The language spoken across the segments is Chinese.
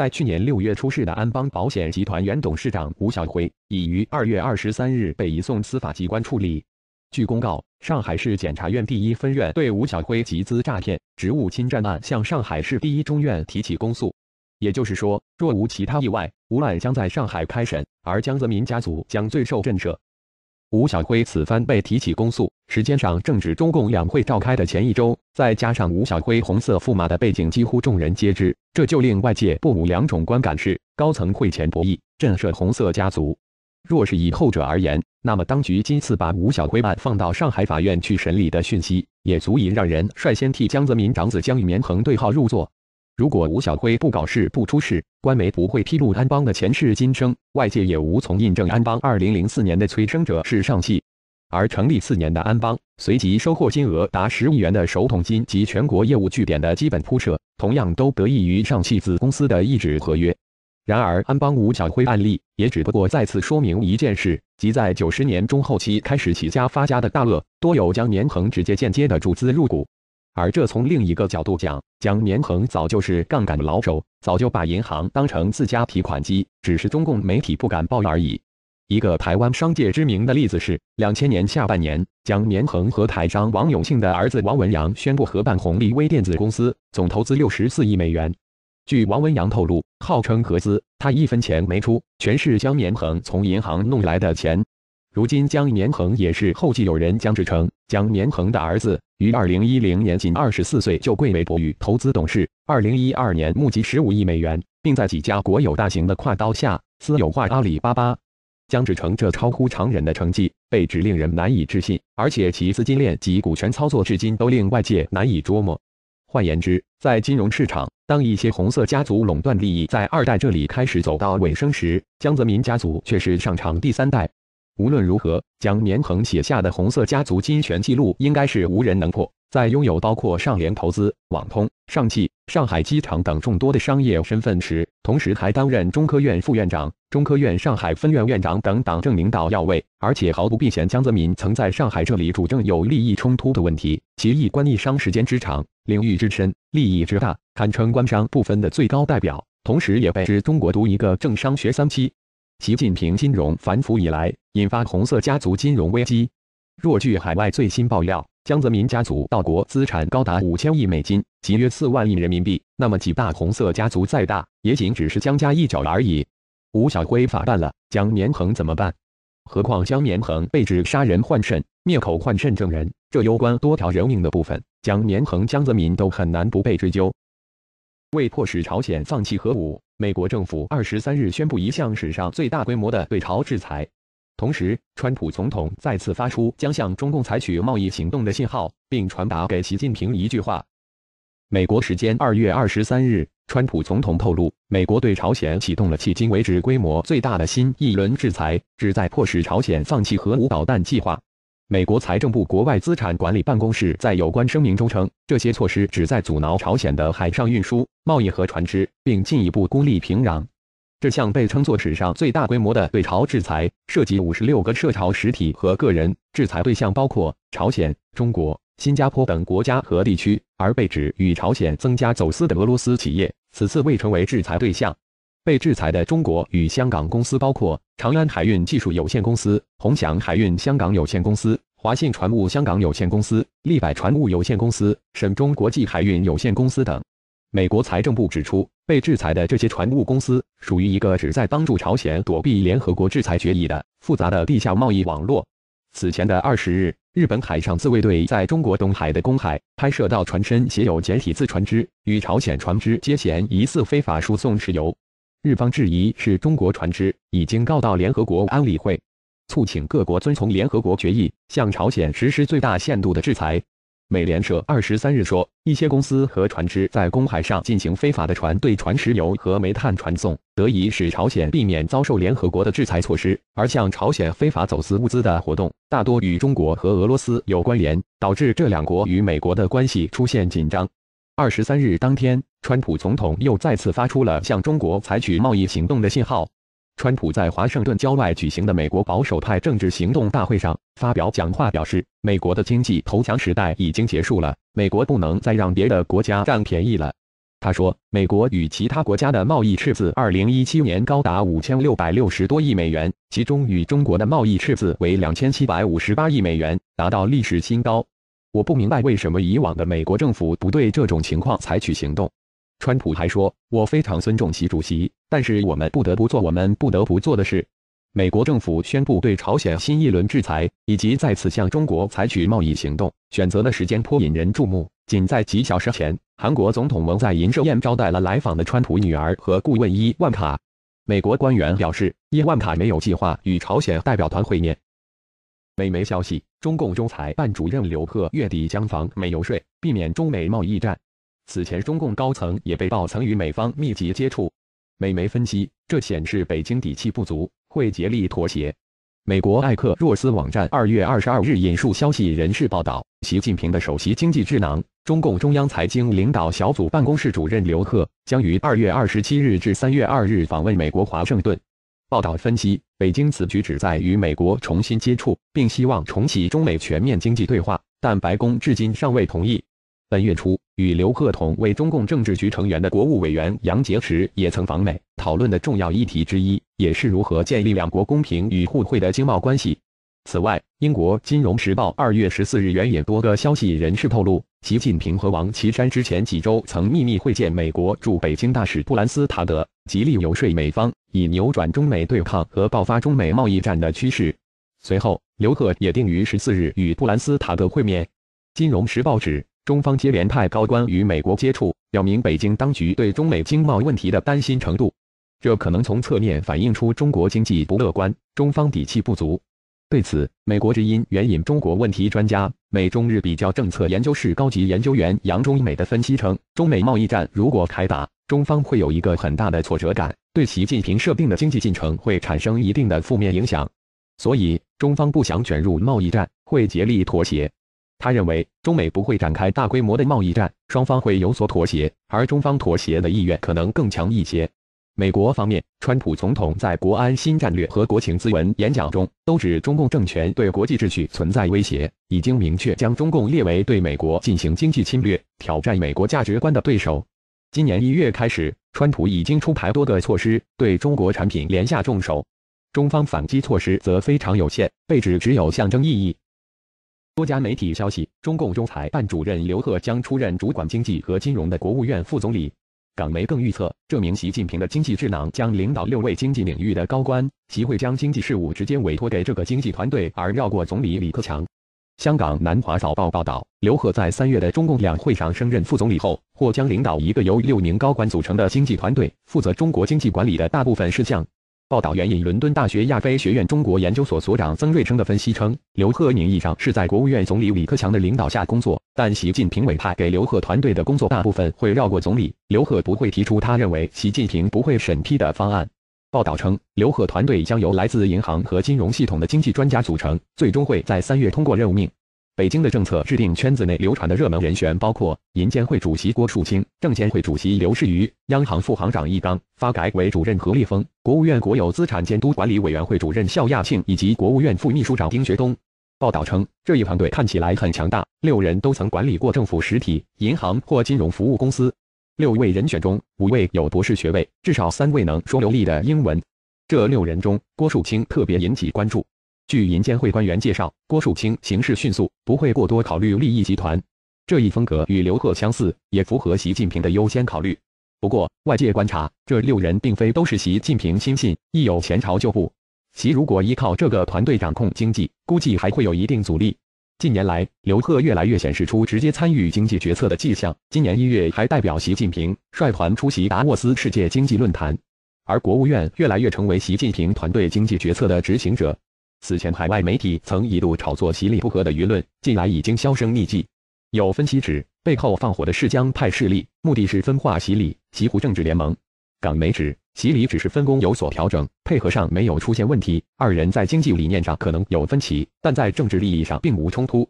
在去年六月出事的安邦保险集团原董事长吴小辉，已于二月二十三日被移送司法机关处理。据公告，上海市检察院第一分院对吴小辉集资诈骗、职务侵占案向上海市第一中院提起公诉。也就是说，若无其他意外，无案将在上海开审，而江泽民家族将最受震慑。吴晓辉此番被提起公诉，时间上正值中共两会召开的前一周，再加上吴晓辉“红色驸马”的背景几乎众人皆知，这就令外界不无两种观感：是高层会前博弈，震慑红色家族；若是以后者而言，那么当局今次把吴晓辉案放到上海法院去审理的讯息，也足以让人率先替江泽民长子江绵恒对号入座。如果吴小辉不搞事不出事，官媒不会披露安邦的前世今生，外界也无从印证安邦二零零四年的催生者是上汽，而成立四年的安邦随即收获金额达十亿元的首桶金及全国业务据点的基本铺设，同样都得益于上汽子公司的意志合约。然而，安邦吴小辉案例也只不过再次说明一件事，即在九十年中后期开始起家发家的大鳄，多有将年恒直接间接的注资入股。而这从另一个角度讲，江绵恒早就是杠杆老手，早就把银行当成自家提款机，只是中共媒体不敢报而已。一个台湾商界知名的例子是，两千年下半年，江绵恒和台商王永庆的儿子王文洋宣布合办红利微电子公司，总投资六十四亿美元。据王文洋透露，号称合资，他一分钱没出，全是江绵恒从银行弄来的钱。如今江绵恒也是后继有人，江志称。江绵恒的儿子于二零一零年仅二十四岁就贵为博宇投资董事，二零一二年募集十五亿美元，并在几家国有大型的跨刀下私有化阿里巴巴。江志成这超乎常人的成绩被指令人难以置信，而且其资金链及股权操作至今都令外界难以捉摸。换言之，在金融市场，当一些红色家族垄断利益在二代这里开始走到尾声时，江泽民家族却是上场第三代。无论如何，蒋棉恒写下的红色家族金权记录应该是无人能破。在拥有包括上联投资、网通、上汽、上海机场等众多的商业身份时，同时还担任中科院副院长、中科院上海分院院长等党政领导要位，而且毫不避嫌。江泽民曾在上海这里主政，有利益冲突的问题。其一官一商时间之长、领域之深、利益之大，堪称官商不分的最高代表，同时也被指中国独一个政商学三期，习近平金融反腐以来，引发红色家族金融危机。若据海外最新爆料，江泽民家族到国资产高达五千亿美金，即约四万亿人民币。那么几大红色家族再大，也仅只是江家一角而已。吴晓辉法办了，江绵恒怎么办？何况江绵恒被指杀人换肾、灭口换肾证人，这攸关多条人命的部分，江绵恒、江泽民都很难不被追究。为迫使朝鲜放弃核武，美国政府二十三日宣布一项史上最大规模的对朝制裁。同时，川普总统再次发出将向中共采取贸易行动的信号，并传达给习近平一句话。美国时间二月二十三日，川普总统透露，美国对朝鲜启动了迄今为止规模最大的新一轮制裁，旨在迫使朝鲜放弃核武导弹计划。美国财政部国外资产管理办公室在有关声明中称，这些措施旨在阻挠朝鲜的海上运输、贸易和船只，并进一步孤立平壤。这项被称作史上最大规模的对朝制裁，涉及五十六个涉朝实体和个人。制裁对象包括朝鲜、中国、新加坡等国家和地区，而被指与朝鲜增加走私的俄罗斯企业此次未成为制裁对象。被制裁的中国与香港公司包括长安海运技术有限公司、鸿翔海运香港有限公司、华信船务香港有限公司、利百船务有限公司、沈中国际海运有限公司等。美国财政部指出，被制裁的这些船务公司属于一个旨在帮助朝鲜躲避联合国制裁决议的复杂的地下贸易网络。此前的二十日，日本海上自卫队在中国东海的公海拍摄到船身写有简体字船只与朝鲜船只接舷，疑似非法输送石油。日方质疑是中国船只已经告到联合国安理会，促请各国遵从联合国决议，向朝鲜实施最大限度的制裁。美联社二十三日说，一些公司和船只在公海上进行非法的船对船石油和煤炭传送，得以使朝鲜避免遭受联合国的制裁措施，而向朝鲜非法走私物资的活动大多与中国和俄罗斯有关联，导致这两国与美国的关系出现紧张。二十三日当天。川普总统又再次发出了向中国采取贸易行动的信号。川普在华盛顿郊外举行的美国保守派政治行动大会上发表讲话，表示美国的经济投降时代已经结束了，美国不能再让别的国家占便宜了。他说，美国与其他国家的贸易赤字，二零一七年高达五千六百六十多亿美元，其中与中国的贸易赤字为两千七百五十八亿美元，达到历史新高。我不明白为什么以往的美国政府不对这种情况采取行动。川普还说：“我非常尊重习主席，但是我们不得不做我们不得不做的事。”美国政府宣布对朝鲜新一轮制裁，以及再次向中国采取贸易行动，选择的时间颇引人注目。仅在几小时前，韩国总统文在寅设宴招待了来访的川普女儿和顾问伊万卡。美国官员表示，伊万卡没有计划与朝鲜代表团会面。美媒消息：中共中财办主任刘鹤月底将访美游说，避免中美贸易战。此前，中共高层也被曝曾与美方密集接触。美媒分析，这显示北京底气不足，会竭力妥协。美国艾克若斯网站二月二十二日引述消息人士报道，习近平的首席经济智囊、中共中央财经领导小组办公室主任刘鹤将于二月二十七日至三月二日访问美国华盛顿。报道分析，北京此举旨在与美国重新接触，并希望重启中美全面经济对话，但白宫至今尚未同意。本月初，与刘鹤同为中共政治局成员的国务委员杨洁篪也曾访美，讨论的重要议题之一，也是如何建立两国公平与互惠的经贸关系。此外，英国《金融时报》二月十四日援引多个消息人士透露，习近平和王岐山之前几周曾秘密会见美国驻北京大使布兰斯塔德，极力游说美方以扭转中美对抗和爆发中美贸易战的趋势。随后，刘鹤也定于十四日与布兰斯塔德会面。《金融时报》指。中方接连派高官与美国接触，表明北京当局对中美经贸问题的担心程度。这可能从侧面反映出中国经济不乐观，中方底气不足。对此，美国之音援引中国问题专家、美中日比较政策研究室高级研究员杨忠美的分析称：“中美贸易战如果开打，中方会有一个很大的挫折感，对习近平设定的经济进程会产生一定的负面影响。所以，中方不想卷入贸易战，会竭力妥协。”他认为，中美不会展开大规模的贸易战，双方会有所妥协，而中方妥协的意愿可能更强一些。美国方面，川普总统在国安新战略和国情咨文演讲中都指中共政权对国际秩序存在威胁，已经明确将中共列为对美国进行经济侵略、挑战美国价值观的对手。今年一月开始，川普已经出台多个措施对中国产品连下重手，中方反击措施则非常有限，被指只有象征意义。多家媒体消息，中共中财办主任刘鹤将出任主管经济和金融的国务院副总理。港媒更预测，这名习近平的经济智囊将领导六位经济领域的高官，习会将经济事务直接委托给这个经济团队，而绕过总理李克强。香港南华早报报道，刘鹤在三月的中共两会上升任副总理后，或将领导一个由六名高官组成的经济团队，负责中国经济管理的大部分事项。报道援引伦敦大学亚非学院中国研究所所长曾瑞生的分析称，刘鹤名义上是在国务院总理李克强的领导下工作，但习近平委派给刘鹤团队的工作大部分会绕过总理。刘鹤不会提出他认为习近平不会审批的方案。报道称，刘鹤团队将由来自银行和金融系统的经济专家组成，最终会在三月通过任务命。北京的政策制定圈子内流传的热门人选包括银监会主席郭树清、证监会主席刘士余、央行副行长易纲、发改委主任何立峰、国务院国有资产监督管理委员会主任肖亚庆以及国务院副秘书长丁学东。报道称，这一团队看起来很强大，六人都曾管理过政府实体银行或金融服务公司。六位人选中，五位有博士学位，至少三位能说流利的英文。这六人中，郭树清特别引起关注。据银监会官员介绍，郭树清行事迅速，不会过多考虑利益集团。这一风格与刘鹤相似，也符合习近平的优先考虑。不过，外界观察，这六人并非都是习近平亲信，亦有前朝旧部。习如果依靠这个团队掌控经济，估计还会有一定阻力。近年来，刘鹤越来越显示出直接参与经济决策的迹象。今年一月，还代表习近平率团出席达沃斯世界经济论坛。而国务院越来越成为习近平团队经济决策的执行者。此前，海外媒体曾一度炒作习李不和的舆论，近来已经销声匿迹。有分析指，背后放火的是江派势力，目的是分化习李、习胡政治联盟。港媒指，习李只是分工有所调整，配合上没有出现问题。二人在经济理念上可能有分歧，但在政治利益上并无冲突。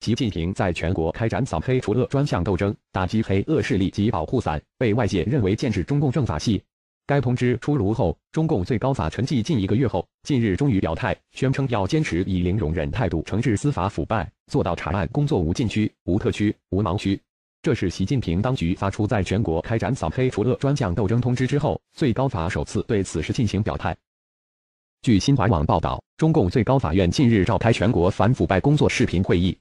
习近平在全国开展扫黑除恶专项斗争，打击黑恶势力及保护伞，被外界认为剑指中共政法系。该通知出炉后，中共最高法沉寂近一个月后，近日终于表态，宣称要坚持以零容忍态度惩治司法腐败，做到查案工作无禁区、无特区、无盲区。这是习近平当局发出在全国开展扫黑除恶专项斗争通知之后，最高法首次对此事进行表态。据新华网报道，中共最高法院近日召开全国反腐败工作视频会议。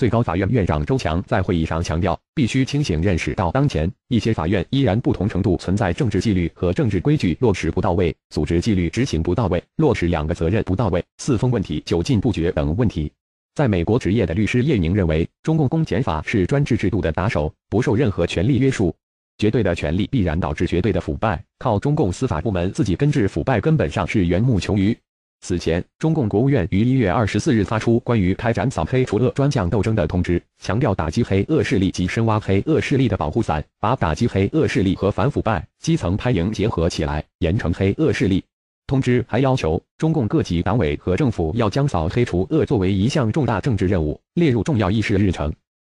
最高法院院长周强在会议上强调，必须清醒认识到，当前一些法院依然不同程度存在政治纪律和政治规矩落实不到位、组织纪律执行不到位、落实两个责任不到位、四风问题久禁不绝等问题。在美国执业的律师叶宁认为，中共公检法是专制制度的打手，不受任何权力约束，绝对的权力必然导致绝对的腐败，靠中共司法部门自己根治腐败根本上是缘木求鱼。此前，中共国务院于一月二十四日发出关于开展扫黑除恶专项斗争的通知，强调打击黑恶势力及深挖黑恶势力的保护伞，把打击黑恶势力和反腐败、基层拍蝇结合起来，严惩黑恶势力。通知还要求中共各级党委和政府要将扫黑除恶作为一项重大政治任务，列入重要议事日程。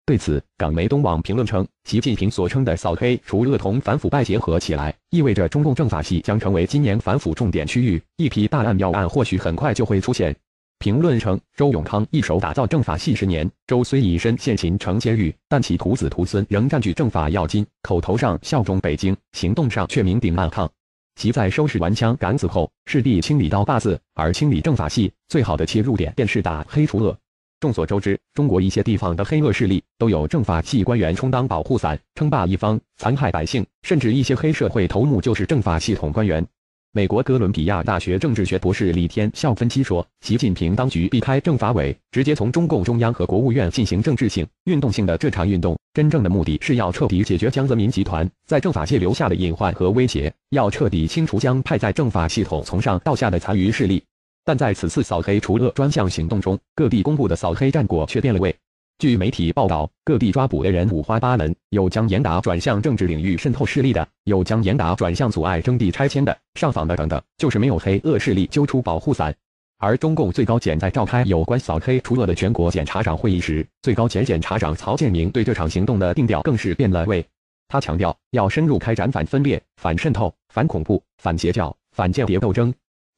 对此，港媒东网评论称，习近平所称的“扫黑除恶”同反腐败结合起来，意味着中共政法系将成为今年反腐重点区域，一批大案要案或许很快就会出现。评论称，周永康一手打造政法系十年，周虽已身陷形成监狱，但其徒子徒孙仍占据政法要津，口头上效忠北京，行动上却明顶暗抗。其在收拾完枪杆子后，势必清理刀把子，而清理政法系最好的切入点便是打黑除恶。众所周知，中国一些地方的黑恶势力都有政法系官员充当保护伞，称霸一方，残害百姓，甚至一些黑社会头目就是政法系统官员。美国哥伦比亚大学政治学博士李天笑分析说：“习近平当局避开政法委，直接从中共中央和国务院进行政治性、运动性的这场运动，真正的目的是要彻底解决江泽民集团在政法界留下的隐患和威胁，要彻底清除江派在政法系统从上到下的残余势力。”但在此次扫黑除恶专项行动中，各地公布的扫黑战果却变了味。据媒体报道，各地抓捕的人五花八门，有将严打转向政治领域渗透势力的，有将严打转向阻碍征地拆迁的、上访的等等，就是没有黑恶势力揪出保护伞。而中共最高检在召开有关扫黑除恶的全国检察长会议时，最高检检察长曹建明对这场行动的定调更是变了味。他强调，要深入开展反分裂、反渗透、反恐怖、反邪教、反间谍斗争。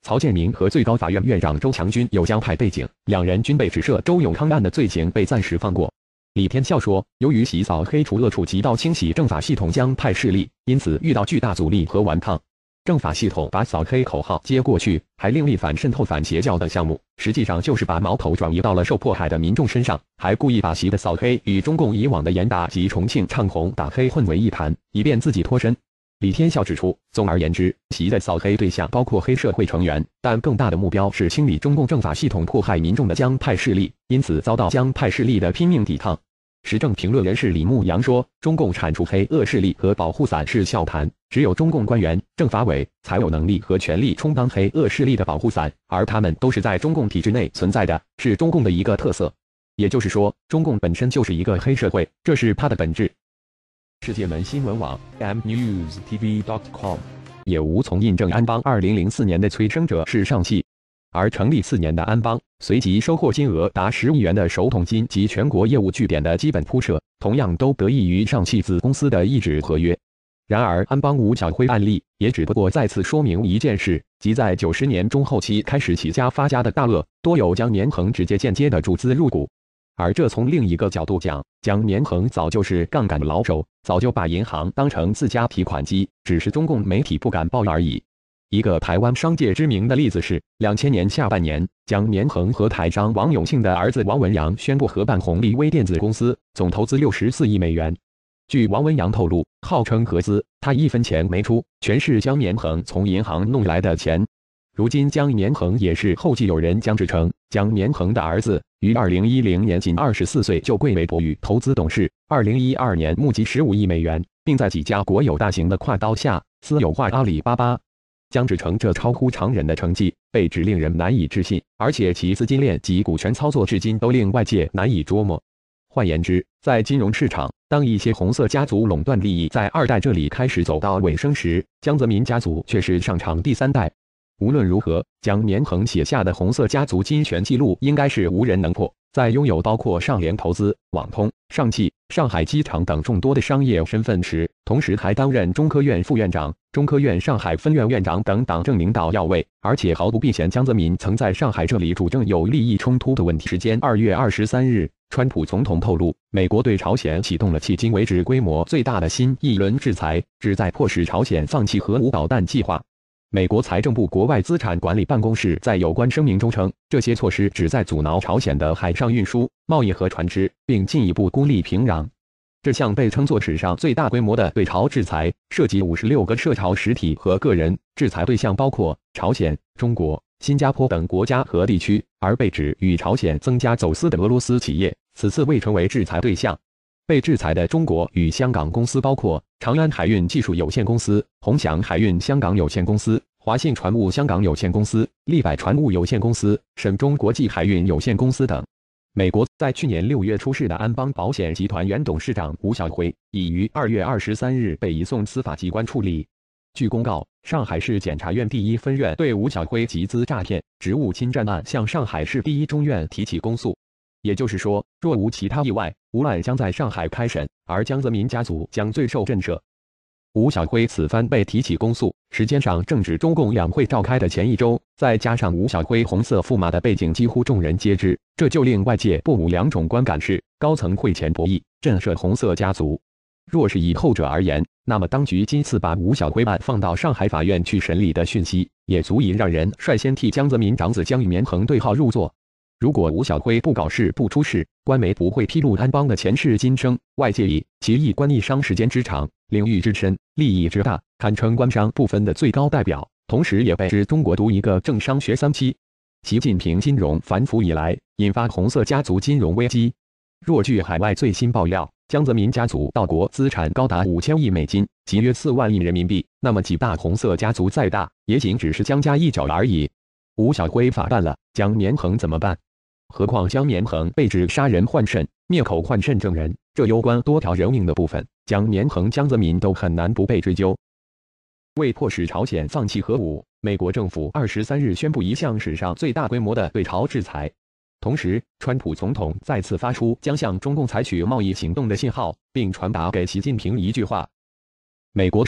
曹建明和最高法院院长周强均有江派背景，两人均被指涉周永康案的罪行被暂时放过。李天笑说，由于习扫黑除恶触及到清洗政法系统江派势力，因此遇到巨大阻力和顽抗。政法系统把扫黑口号接过去，还另立反渗透、反邪教的项目，实际上就是把矛头转移到了受迫害的民众身上，还故意把习的扫黑与中共以往的严打及重庆唱红打黑混为一谈，以便自己脱身。李天笑指出，总而言之，其的扫黑对象包括黑社会成员，但更大的目标是清理中共政法系统迫害民众的江派势力，因此遭到江派势力的拼命抵抗。时政评论人士李牧阳说：“中共铲除黑恶势力和保护伞是笑谈，只有中共官员、政法委才有能力和权力充当黑恶势力的保护伞，而他们都是在中共体制内存在的，是中共的一个特色。也就是说，中共本身就是一个黑社会，这是它的本质。”世界门新闻网 mnews tv. dot com 也无从印证安邦二零零四年的催生者是上汽，而成立四年的安邦随即收获金额达十亿元的首桶金及全国业务据点的基本铺设，同样都得益于上汽子公司的意志合约。然而，安邦吴晓辉案例也只不过再次说明一件事，即在九十年中后期开始起家发家的大鳄，多有将年恒直接间接的注资入股。而这从另一个角度讲，江绵恒早就是杠杆老手，早就把银行当成自家提款机，只是中共媒体不敢抱怨而已。一个台湾商界知名的例子是，两千年下半年，江绵恒和台商王永庆的儿子王文洋宣布合办红利微电子公司，总投资六十四亿美元。据王文洋透露，号称合资，他一分钱没出，全是江绵恒从银行弄来的钱。如今，江绵恒也是后继有人。江志成，江绵恒的儿子，于二零一零年仅二十四岁就贵为博裕投资董事。二零一二年，募集十五亿美元，并在几家国有大型的跨刀下私有化阿里巴巴。江志成这超乎常人的成绩，被指令人难以置信，而且其资金链及股权操作至今都令外界难以捉摸。换言之，在金融市场，当一些红色家族垄断利益在二代这里开始走到尾声时，江泽民家族却是上场第三代。无论如何，蒋绵恒写下的红色家族金权记录应该是无人能破。在拥有包括上联投资、网通、上汽、上海机场等众多的商业身份时，同时还担任中科院副院长、中科院上海分院院长等党政领导要位，而且毫不避嫌。江泽民曾在上海这里主政，有利益冲突的问题。时间：二月二十三日，川普总统透露，美国对朝鲜启动了迄今为止规模最大的新一轮制裁，旨在迫使朝鲜放弃核武导弹计划。美国财政部国外资产管理办公室在有关声明中称，这些措施旨在阻挠朝鲜的海上运输、贸易和船只，并进一步孤立平壤。这项被称作史上最大规模的对朝制裁，涉及五十六个涉朝实体和个人。制裁对象包括朝鲜、中国、新加坡等国家和地区，而被指与朝鲜增加走私的俄罗斯企业此次未成为制裁对象。被制裁的中国与香港公司包括。长安海运技术有限公司、鸿祥海运香港有限公司、华信船务香港有限公司、利百船务有限公司、沈中国际海运有限公司等。美国在去年六月出事的安邦保险集团原董事长吴晓辉，已于二月二十三日被移送司法机关处理。据公告，上海市检察院第一分院对吴晓辉集资诈骗、职务侵占案向上海市第一中院提起公诉。也就是说，若无其他意外，吴案将在上海开审，而江泽民家族将最受震慑。吴小辉此番被提起公诉，时间上正值中共两会召开的前一周，再加上吴小辉“红色驸马”的背景几乎众人皆知，这就令外界不无两种观感：是高层会前博弈，震慑红色家族；若是以后者而言，那么当局今次把吴小辉案放到上海法院去审理的讯息，也足以让人率先替江泽民长子江玉绵横对号入座。如果吴小辉不搞事不出事，官媒不会披露安邦的前世今生。外界以其一官一商时间之长、领域之深、利益之大，堪称官商不分的最高代表，同时也被指中国独一个政商学三期。习近平金融反腐以来，引发红色家族金融危机。若据海外最新爆料，江泽民家族到国资产高达五千亿美金，即约四万亿人民币。那么几大红色家族再大，也仅只是江家一角而已。吴小辉法办了，江绵恒怎么办？何况江绵恒被指杀人换肾、灭口换肾证人，这攸关多条人命的部分，江绵恒、江泽民都很难不被追究。为迫使朝鲜放弃核武，美国政府二十三日宣布一项史上最大规模的对朝制裁，同时，川普总统再次发出将向中共采取贸易行动的信号，并传达给习近平一句话：美国。